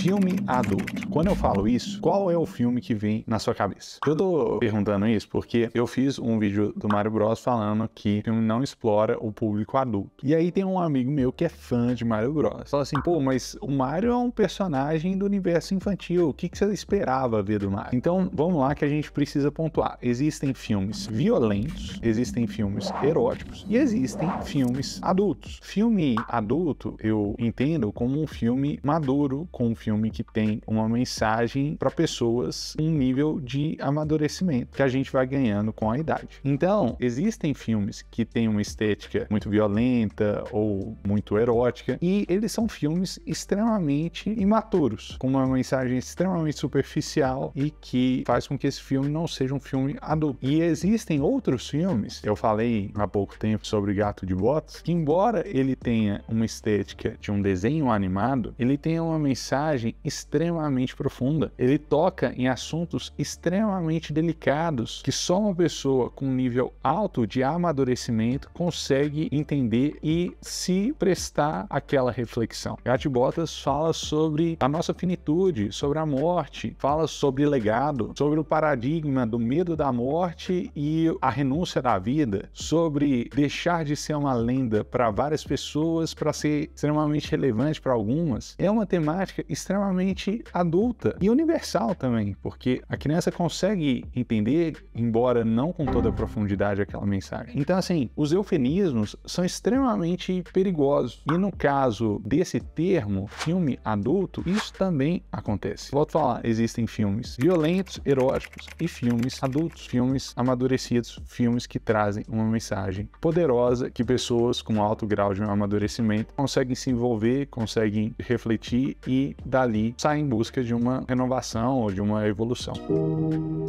filme adulto. Quando eu falo isso, qual é o filme que vem na sua cabeça? Eu tô perguntando isso porque eu fiz um vídeo do Mario Bros falando que o filme não explora o público adulto. E aí tem um amigo meu que é fã de Mario Bros. Fala assim, pô, mas o Mario é um personagem do universo infantil. O que, que você esperava ver do Mario? Então, vamos lá que a gente precisa pontuar. Existem filmes violentos, existem filmes eróticos e existem filmes adultos. Filme adulto eu entendo como um filme maduro, com um filme filme que tem uma mensagem para pessoas, um nível de amadurecimento que a gente vai ganhando com a idade. Então, existem filmes que têm uma estética muito violenta ou muito erótica e eles são filmes extremamente imaturos, com uma mensagem extremamente superficial e que faz com que esse filme não seja um filme adulto. E existem outros filmes, eu falei há pouco tempo sobre Gato de Botas, que embora ele tenha uma estética de um desenho animado, ele tem uma mensagem mensagem extremamente profunda. Ele toca em assuntos extremamente delicados que só uma pessoa com um nível alto de amadurecimento consegue entender e se prestar àquela reflexão. Gat Bottas fala sobre a nossa finitude, sobre a morte, fala sobre legado, sobre o paradigma do medo da morte e a renúncia da vida, sobre deixar de ser uma lenda para várias pessoas para ser extremamente relevante para algumas. É uma temática extremamente extremamente adulta e universal também, porque a criança consegue entender, embora não com toda a profundidade, aquela mensagem. Então, assim, os eufemismos são extremamente perigosos. E no caso desse termo, filme adulto, isso também acontece. Volto a falar, existem filmes violentos, eróticos e filmes adultos, filmes amadurecidos, filmes que trazem uma mensagem poderosa que pessoas com alto grau de amadurecimento conseguem se envolver, conseguem refletir e dar Tá ali sai em busca de uma renovação ou de uma evolução.